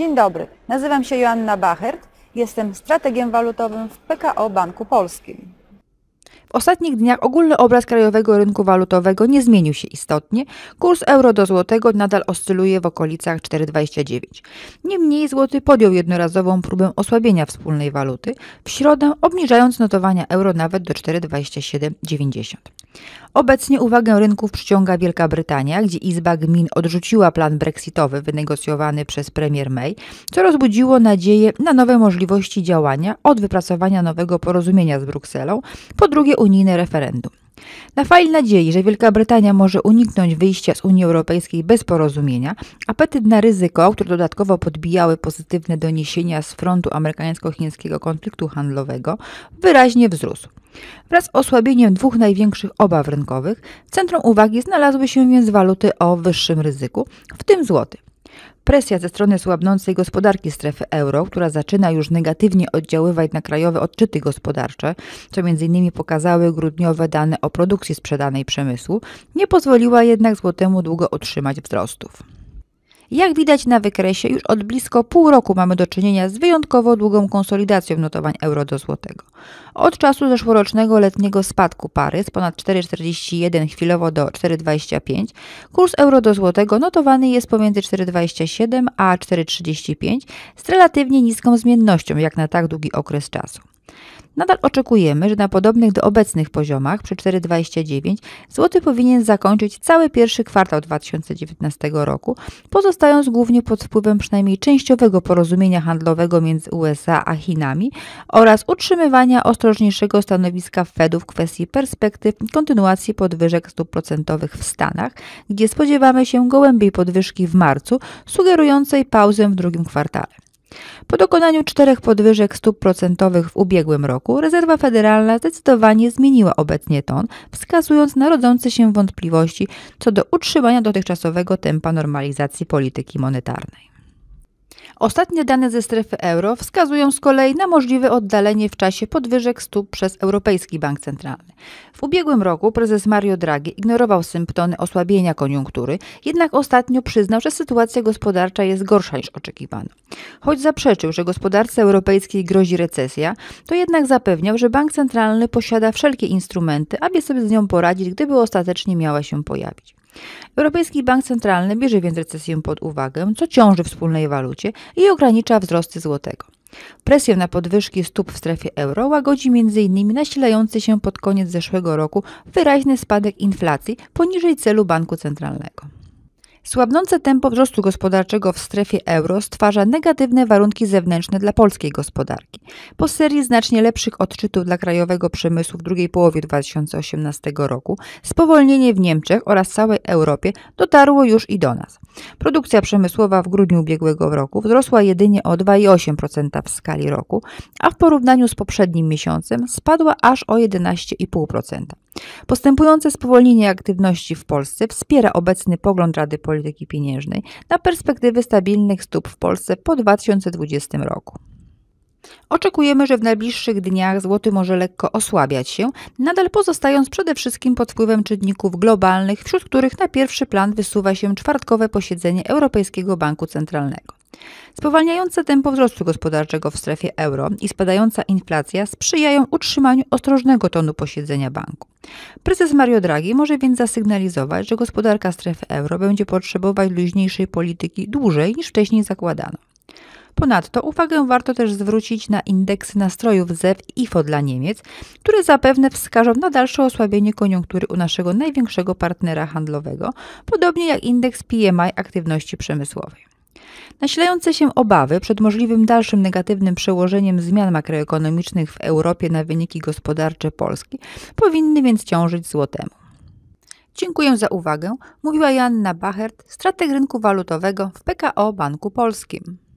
Dzień dobry, nazywam się Joanna Bachert, jestem strategiem walutowym w PKO Banku Polskim. W ostatnich dniach ogólny obraz krajowego rynku walutowego nie zmienił się istotnie. Kurs euro do złotego nadal oscyluje w okolicach 4,29. Niemniej złoty podjął jednorazową próbę osłabienia wspólnej waluty w środę, obniżając notowania euro nawet do 4,2790. Obecnie uwagę rynków przyciąga Wielka Brytania, gdzie Izba Gmin odrzuciła plan brexitowy wynegocjowany przez premier May, co rozbudziło nadzieję na nowe możliwości działania od wypracowania nowego porozumienia z Brukselą po drugie unijne referendum. Na fali nadziei, że Wielka Brytania może uniknąć wyjścia z Unii Europejskiej bez porozumienia, apetyt na ryzyko, które dodatkowo podbijały pozytywne doniesienia z frontu amerykańsko-chińskiego konfliktu handlowego, wyraźnie wzrósł. Wraz z osłabieniem dwóch największych obaw rynkowych, centrum uwagi znalazły się więc waluty o wyższym ryzyku, w tym złoty. Presja ze strony słabnącej gospodarki strefy euro, która zaczyna już negatywnie oddziaływać na krajowe odczyty gospodarcze, co m.in. pokazały grudniowe dane o produkcji sprzedanej przemysłu, nie pozwoliła jednak złotemu długo otrzymać wzrostów. Jak widać na wykresie, już od blisko pół roku mamy do czynienia z wyjątkowo długą konsolidacją notowań euro do złotego. Od czasu zeszłorocznego letniego spadku pary z ponad 4,41 chwilowo do 4,25 kurs euro do złotego notowany jest pomiędzy 4,27 a 4,35 z relatywnie niską zmiennością jak na tak długi okres czasu. Nadal oczekujemy, że na podobnych do obecnych poziomach przy 4,29 złoty powinien zakończyć cały pierwszy kwartał 2019 roku, pozostając głównie pod wpływem przynajmniej częściowego porozumienia handlowego między USA a Chinami oraz utrzymywania ostrożniejszego stanowiska Fedu w kwestii perspektyw kontynuacji podwyżek stóp procentowych w Stanach, gdzie spodziewamy się gołębiej podwyżki w marcu, sugerującej pauzę w drugim kwartale. Po dokonaniu czterech podwyżek stóp procentowych w ubiegłym roku rezerwa federalna zdecydowanie zmieniła obecnie ton, wskazując na rodzące się wątpliwości co do utrzymania dotychczasowego tempa normalizacji polityki monetarnej. Ostatnie dane ze strefy euro wskazują z kolei na możliwe oddalenie w czasie podwyżek stóp przez Europejski Bank Centralny. W ubiegłym roku prezes Mario Draghi ignorował symptomy osłabienia koniunktury, jednak ostatnio przyznał, że sytuacja gospodarcza jest gorsza niż oczekiwano. Choć zaprzeczył, że gospodarce europejskiej grozi recesja, to jednak zapewniał, że bank centralny posiada wszelkie instrumenty, aby sobie z nią poradzić, gdyby ostatecznie miała się pojawić. Europejski Bank Centralny bierze więc recesję pod uwagę, co ciąży wspólnej walucie i ogranicza wzrosty złotego. Presję na podwyżki stóp w strefie euro łagodzi m.in. nasilający się pod koniec zeszłego roku wyraźny spadek inflacji poniżej celu banku centralnego. Słabnące tempo wzrostu gospodarczego w strefie euro stwarza negatywne warunki zewnętrzne dla polskiej gospodarki. Po serii znacznie lepszych odczytów dla krajowego przemysłu w drugiej połowie 2018 roku, spowolnienie w Niemczech oraz całej Europie dotarło już i do nas. Produkcja przemysłowa w grudniu ubiegłego roku wzrosła jedynie o 2,8% w skali roku, a w porównaniu z poprzednim miesiącem spadła aż o 11,5%. Postępujące spowolnienie aktywności w Polsce wspiera obecny pogląd Rady Polityki polityki pieniężnej na perspektywy stabilnych stóp w Polsce po 2020 roku. Oczekujemy, że w najbliższych dniach złoty może lekko osłabiać się, nadal pozostając przede wszystkim pod wpływem czynników globalnych, wśród których na pierwszy plan wysuwa się czwartkowe posiedzenie Europejskiego Banku Centralnego. Spowalniające tempo wzrostu gospodarczego w strefie euro i spadająca inflacja sprzyjają utrzymaniu ostrożnego tonu posiedzenia banku. Prezes Mario Draghi może więc zasygnalizować, że gospodarka strefy euro będzie potrzebować luźniejszej polityki dłużej niż wcześniej zakładano. Ponadto uwagę warto też zwrócić na indeksy nastrojów ZEW i IFO dla Niemiec, które zapewne wskażą na dalsze osłabienie koniunktury u naszego największego partnera handlowego, podobnie jak indeks PMI aktywności przemysłowej. Nasilające się obawy przed możliwym dalszym negatywnym przełożeniem zmian makroekonomicznych w Europie na wyniki gospodarcze Polski powinny więc ciążyć złotemu. Dziękuję za uwagę, mówiła Janna Bachert, strateg rynku walutowego w PKO Banku Polskim.